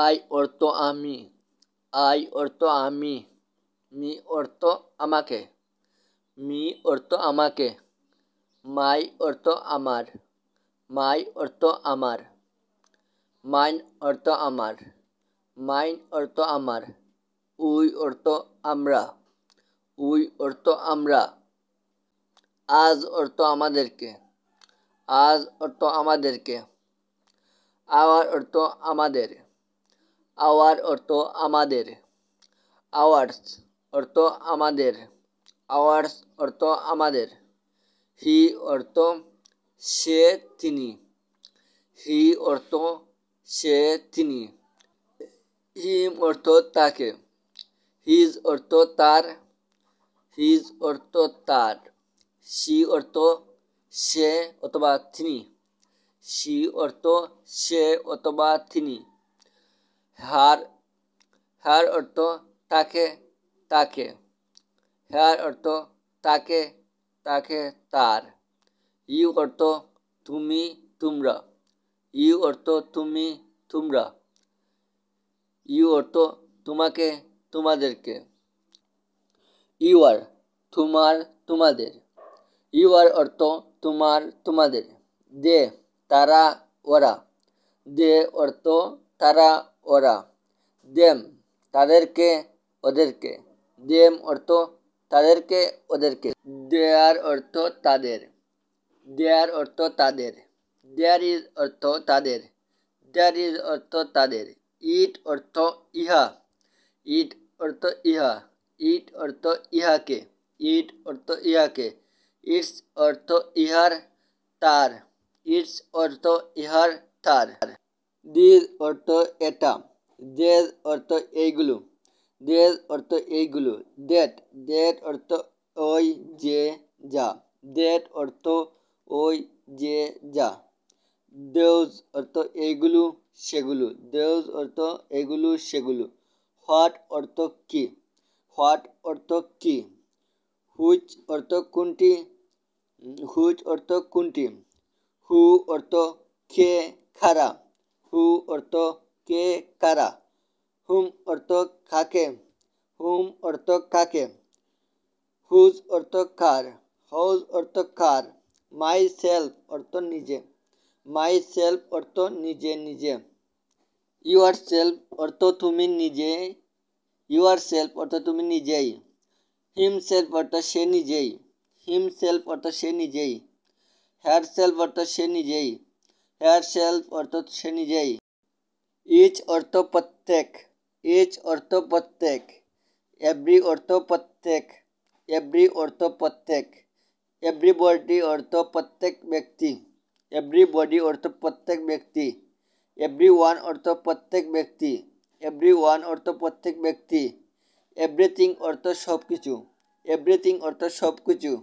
I অর্থ আমি I অর্থ আমি মি অর্থ আমাকে মি অর্থ আমাকে মাই অর্থ আমার মাই অর্থ আমার মাইন অর্থ আমার মাইন অর্থ আমার উই অর্থ আমরা উই অর্থ আমরা আজ অর্থ আমাদেরকে আজ অর্থ আমাদেরকে আওয়ার অর্থ আমাদের আওয়ার অর্থ আমাদের আওয়ার্স অর্থ আমাদের আওয়ার্স অর্থ আমাদের হি অর্থ সে তিনি হি অর্থ সে তিনি হিম অর্থ তাকে হিজ অর্থ তার হিজ অর্থ তার সি অর্থ সে অথবা তিনি সি অর্থ সে অথবা তিনি হার হার অর্থ তাকে তাকে হার অর্থ তাকে তাকে তার ইউ অর্থ তুমি তোমরা ইউ অর্থ তুমি তোমরা ইউ অর্থ তোমাকে তোমাদেরকে ইউ আর তোমার তোমাদের ইউ আর অর্থ তোমার তোমাদের দে তারা ওরা দে অর্থ তারা ওরা দেম তাদেরকে ওদেরকে দেম অর্থ তাদেরকে ওদেরকে দেয়ার অর্থ তাদের দেয়ার অর্থ তাদের দেয়ার ইজ অর্থ তাদের দেয়ার ইজ অর্থ তাদের ইট অর্থ ইহা ইট অর্থ ইহা ইট অর্থ ইহাকে ইট অর্থ ইহাকে ইটস অর্থ ইহার তার ইটস অর্থ ইহার তার দিস অর্থ এটা দেজ অর্থ এইগুলো দের অর্থ এইগুলো দেট দেট অর্থ ওই যে যা দেট অর্থ ওই যে যা দেউজ অর্থ এইগুলো সেগুলো দেউজ অর্থ এগুলো সেগুলো হোয়াট অর্থ কি হোয়াট অর্থ কি হুইচ অর্থ কোনটি হুইচ অর্থ কোনটি হু অর্থ খে খারা হু অর্থ কে কারা হুম অর্থ খাকে হুম অর্থ খাকে হুজ অর্থ কার হাউজ অর্থ কার মাই সেলফ অর্থ নিজে মাই সেলফ অর্থ নিজে নিজে ইউর সেলফ অর্থ তুমি নিজে ইউর সেলফ অর্থ তুমি নিজেই হিম সেলফ অর্থ সে নিজেই হিম সেলফ অর্থ সে নিজেই হেয়ার সেলফ অর্থ সে নিজেই হেয়ার সেলফ অর্থ সে নিজেই ইচ অর্থ প্রত্যেক ইচ অর্থ প্রত্যেক এভরি অর্থ প্রত্যেক এভরি অর্থ প্রত্যেক এভরি বডি অর্থ প্রত্যেক ব্যক্তি এভরি বডি অর্থ প্রত্যেক ব্যক্তি এভরি ওয়ান অর্থ প্রত্যেক ব্যক্তি এভরি ওয়ান অর্থ প্রত্যেক ব্যক্তি এভরিথিং অর্থ সব কিছু এভরিথিং অর্থ সব কিছু